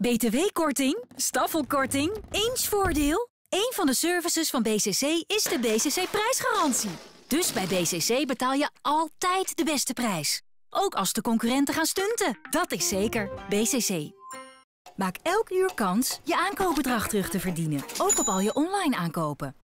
BTW-korting, staffelkorting, eensvoordeel. voordeel Een van de services van BCC is de BCC-prijsgarantie. Dus bij BCC betaal je altijd de beste prijs. Ook als de concurrenten gaan stunten. Dat is zeker BCC. Maak elk uur kans je aankoopbedrag terug te verdienen. Ook op al je online aankopen.